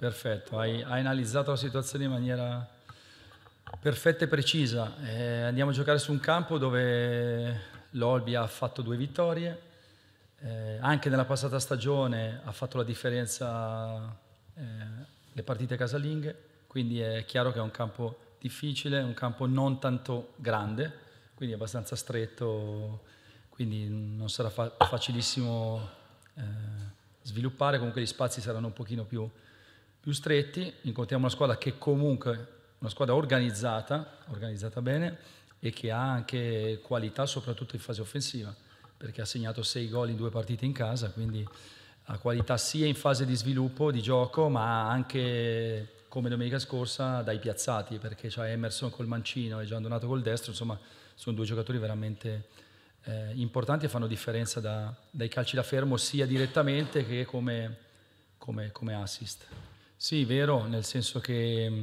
Perfetto, hai, hai, analizzato la situazione in maniera perfetta e precisa. Eh, andiamo a giocare su un campo dove l'Olbi ha fatto due vittorie, eh, anche nella passata stagione ha fatto la differenza eh, le partite casalinghe, quindi è chiaro che è un campo difficile, un campo non tanto grande, quindi abbastanza stretto, quindi non sarà fa facilissimo eh, sviluppare, comunque gli spazi saranno un pochino più più stretti, incontriamo una squadra che comunque una squadra organizzata, organizzata bene e che ha anche qualità soprattutto in fase offensiva, perché ha segnato 6 gol in due partite in casa, quindi ha qualità sia in fase di sviluppo, di gioco, ma anche come domenica scorsa dai piazzati, perché c'è Emerson col mancino e Gian Donato col destro, insomma sono due giocatori veramente eh, importanti e fanno differenza da, dai calci da fermo sia direttamente che come, come, come assist. Sì, vero, nel senso che mm,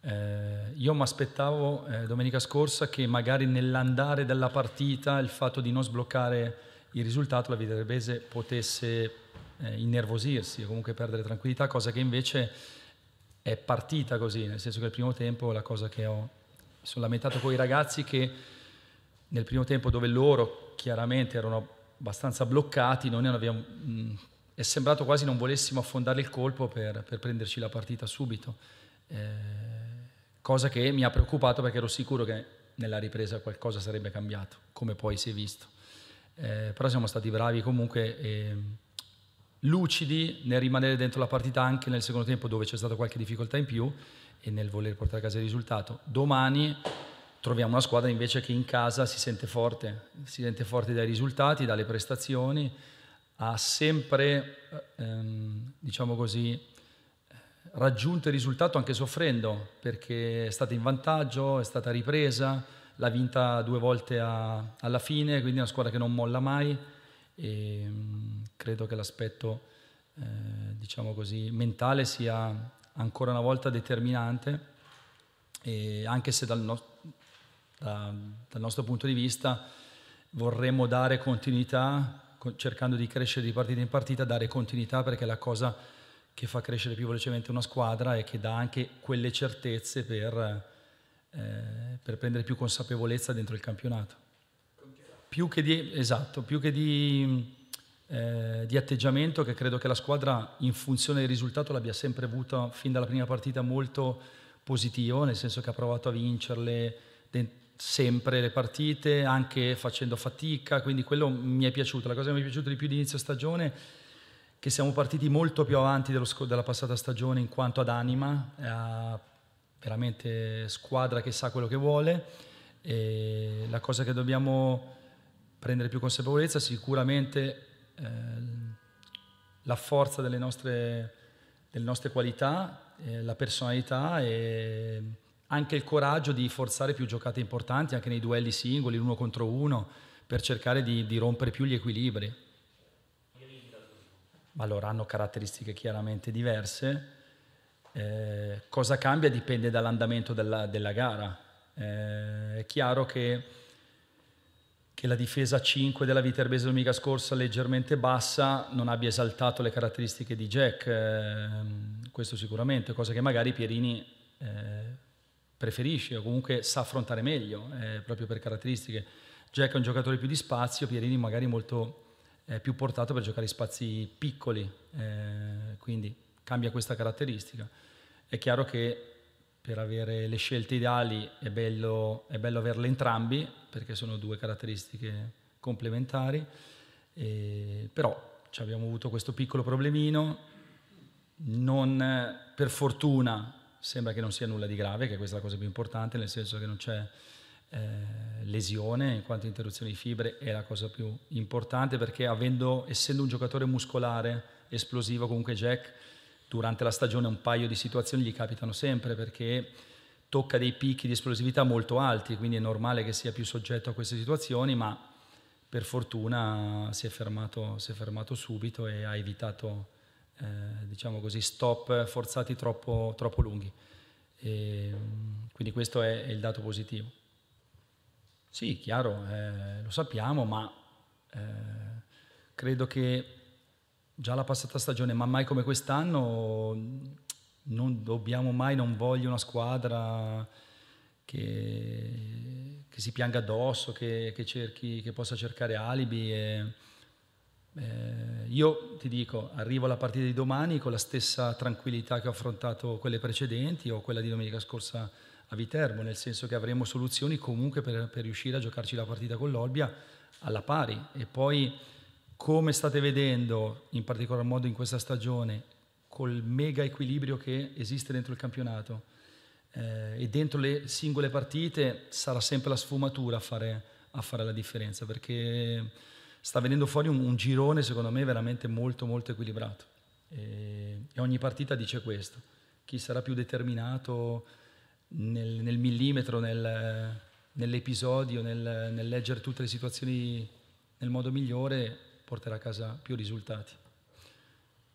eh, io mi aspettavo eh, domenica scorsa che magari nell'andare della partita il fatto di non sbloccare il risultato la Viterbese potesse eh, innervosirsi o comunque perdere tranquillità, cosa che invece è partita così, nel senso che il primo tempo la cosa che ho mi sono lamentato con i ragazzi che nel primo tempo dove loro chiaramente erano abbastanza bloccati, noi non abbiamo mh, mm, è sembrato quasi non volessimo affondare il colpo per, per prenderci la partita subito, eh, cosa che mi ha preoccupato perché ero sicuro che nella ripresa qualcosa sarebbe cambiato, come poi si è visto. Eh, però siamo stati bravi comunque, e ehm, lucidi nel rimanere dentro la partita anche nel secondo tempo dove c'è stata qualche difficoltà in più e nel voler portare a casa il risultato. Domani troviamo una squadra invece che in casa si sente forte, si sente forte dai risultati, dalle prestazioni ha sempre, eh, ehm, diciamo così, raggiunto il risultato anche soffrendo, perché è stata in vantaggio, è stata ripresa, l'ha vinta due volte a, alla fine, quindi è una squadra che non molla mai e mm, credo che l'aspetto, eh, diciamo così, mentale sia ancora una volta determinante, e anche se dal, no, da, dal nostro punto di vista vorremmo dare continuità cercando di crescere di partita in partita, dare continuità perché è la cosa che fa crescere più velocemente una squadra e che dà anche quelle certezze per, eh, per prendere più consapevolezza dentro il campionato. Più che di, esatto, più che di, eh, di atteggiamento, che credo che la squadra in funzione del risultato l'abbia sempre avuta fin dalla prima partita molto positivo, nel senso che ha provato a vincerle, sempre le partite, anche facendo fatica, quindi quello mi è piaciuto. La cosa che mi è piaciuta di più di inizio stagione è che siamo partiti molto più avanti della passata stagione in quanto ad anima, a veramente squadra che sa quello che vuole. E la cosa che dobbiamo prendere più consapevolezza è sicuramente eh, la forza delle nostre, delle nostre qualità, eh, la personalità e anche il coraggio di forzare più giocate importanti, anche nei duelli singoli, l'uno contro uno, per cercare di, di rompere più gli equilibri. Ma Allora, hanno caratteristiche chiaramente diverse. Eh, cosa cambia dipende dall'andamento della, della gara. Eh, è chiaro che, che, la difesa 5 della Viterbese domenica scorsa, leggermente bassa, non abbia esaltato le caratteristiche di Jack. Eh, questo sicuramente, cosa che magari Pierini eh, preferisce o comunque sa affrontare meglio, eh, proprio per caratteristiche. Jack è un giocatore più di spazio, Pierini magari molto eh, più portato per giocare spazi piccoli, eh, quindi cambia questa caratteristica. È chiaro che per avere le scelte ideali è bello, è bello averle entrambi, perché sono due caratteristiche complementari, eh, però abbiamo avuto questo piccolo problemino, non per fortuna sembra che non sia nulla di grave, che è questa è la cosa più importante, nel senso che non c'è eh, lesione in quanto interruzione di fibre è la cosa più importante perché avendo, essendo un giocatore muscolare, esplosivo comunque Jack, durante la stagione un paio di situazioni gli capitano sempre perché tocca dei picchi di esplosività molto alti, quindi è normale che sia più soggetto a queste situazioni, ma per fortuna si è fermato, si è fermato subito e ha evitato eh, diciamo così, stop forzati troppo, troppo lunghi. E, ehm, quindi questo è, è, il dato positivo. Sì, chiaro, eh, lo sappiamo, ma eh, credo che già la passata stagione, ma mai come quest'anno, non dobbiamo mai, non voglio una squadra che, che si pianga addosso, che, che, cerchi, che possa cercare alibi. E, eh, io ti dico, arrivo alla partita di domani con la stessa tranquillità che ho affrontato quelle precedenti o quella di domenica scorsa a Viterbo, nel senso che avremo soluzioni comunque per, per riuscire a giocarci la partita con l'Olbia alla pari. E poi, come state vedendo, in particolar modo in questa stagione, col mega equilibrio che esiste dentro il campionato eh, e dentro le singole partite, sarà sempre la sfumatura a fare, a fare la differenza, perché sta venendo fuori un, un girone, secondo me, veramente molto, molto equilibrato. E, e, ogni partita dice questo. Chi sarà più determinato nel, nel millimetro, nel, nell'episodio, nel, nel leggere tutte le situazioni nel modo migliore, porterà a casa più risultati.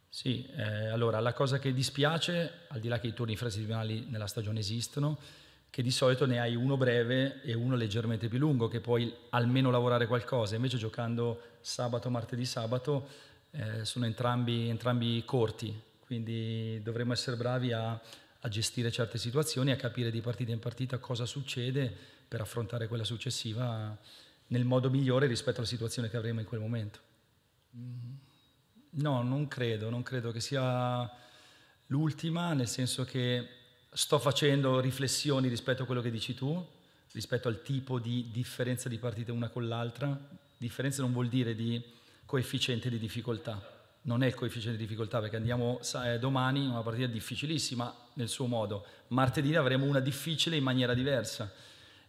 Sì, eh, allora la cosa che dispiace, al di là che i turni infrasettimanali nella stagione esistono, che di solito ne hai uno breve e uno leggermente più lungo, che puoi almeno lavorare qualcosa. Invece giocando sabato, martedì, sabato, eh, sono entrambi, entrambi, corti, quindi dovremmo essere bravi a, a gestire certe situazioni, a capire di partita in partita cosa succede per affrontare quella successiva nel modo migliore rispetto alla situazione che avremo in quel momento. Mm-hmm. No, non credo, non credo che sia l'ultima, nel senso che sto facendo riflessioni rispetto a quello che dici tu, rispetto al tipo di differenza di partite una con l'altra. Differenza non vuol dire di coefficiente di difficoltà. Non è il coefficiente di difficoltà perché andiamo eh, domani una partita difficilissima nel suo modo. Martedì avremo una difficile in maniera diversa.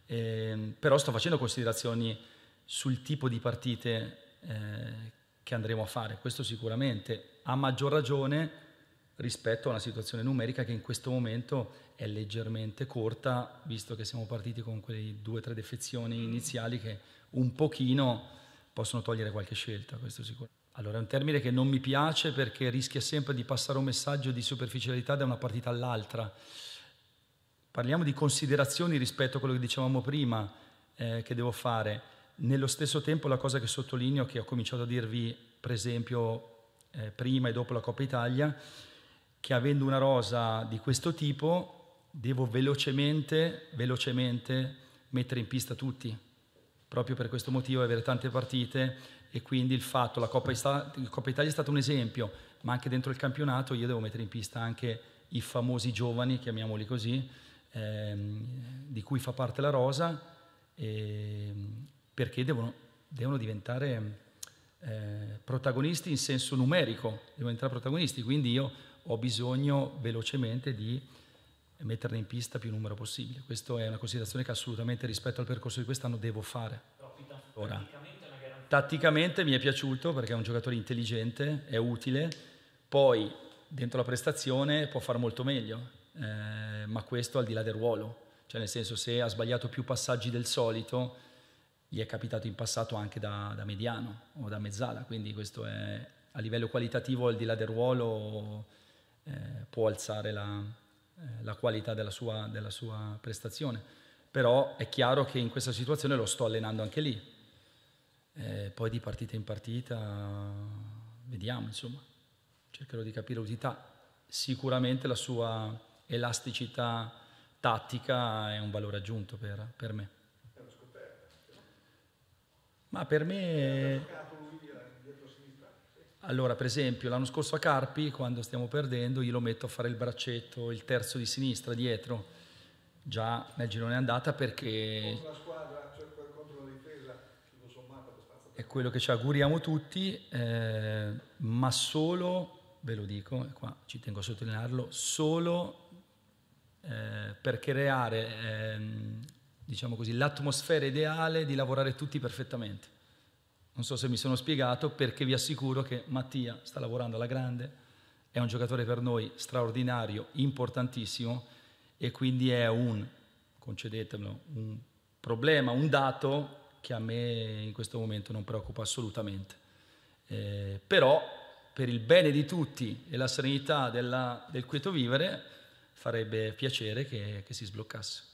Eh, però sto facendo considerazioni sul tipo di partite eh, che andremo a fare, questo sicuramente. A maggior ragione rispetto a una situazione numerica che in questo momento è leggermente corta, visto che siamo partiti con quelle due o tre defezioni iniziali che un pochino possono togliere qualche scelta, questo sicuro. Allora è un termine che non mi piace perché rischia sempre di passare un messaggio di superficialità da una partita all'altra. Parliamo di considerazioni rispetto a quello che dicevamo prima eh, che devo fare. Nello stesso tempo la cosa che sottolineo, che ho cominciato a dirvi per esempio eh, prima e dopo la Coppa Italia, che avendo una rosa di questo tipo devo velocemente, velocemente mettere in pista tutti, proprio per questo motivo avere tante partite e quindi il fatto, la Coppa, Ista- Coppa Italia è stato un esempio, ma anche dentro il campionato io devo mettere in pista anche i famosi giovani, chiamiamoli così, ehm, di cui fa parte la rosa, ehm, perché devono, devono diventare eh, protagonisti in senso numerico, devono diventare protagonisti, quindi io ho bisogno velocemente di metterne in pista più numero possibile. Questa è una considerazione che assolutamente rispetto al percorso di quest'anno devo fare. Ora, tatticamente mi è piaciuto perché è un giocatore intelligente, è utile, poi dentro la prestazione può fare molto meglio, eh, ma questo al di là del ruolo, cioè nel senso se ha sbagliato più passaggi del solito gli è capitato in passato anche da, da mediano o da mezzala, quindi questo è a livello qualitativo al di là del ruolo eh, può alzare la, eh, la qualità della sua, della sua, prestazione. Però è chiaro che in questa situazione lo sto allenando anche lì. Eh, poi di partita in partita vediamo, insomma, cercherò di capire l'utilità. Sicuramente la sua elasticità tattica è un valore aggiunto per, per me. Ma per me... Allora, per esempio, l'anno scorso a Carpi, quando stiamo perdendo, glielo metto a fare il braccetto, il terzo di sinistra dietro, già nel girone andata perché... Squadra, cioè difesa, sommato, è quello che ci auguriamo tutti, eh, ma solo, ve lo dico, qua ci tengo a sottolinearlo, solo eh, per creare, eh, diciamo così, l'atmosfera ideale di lavorare tutti perfettamente non so se mi sono spiegato perché vi assicuro che Mattia sta lavorando alla grande, è un giocatore per noi straordinario, importantissimo e quindi è un, concedetemelo, un problema, un dato che a me in questo momento non preoccupa assolutamente. Eh, però per il bene di tutti e la serenità della, del quieto vivere farebbe piacere che, che si sbloccasse.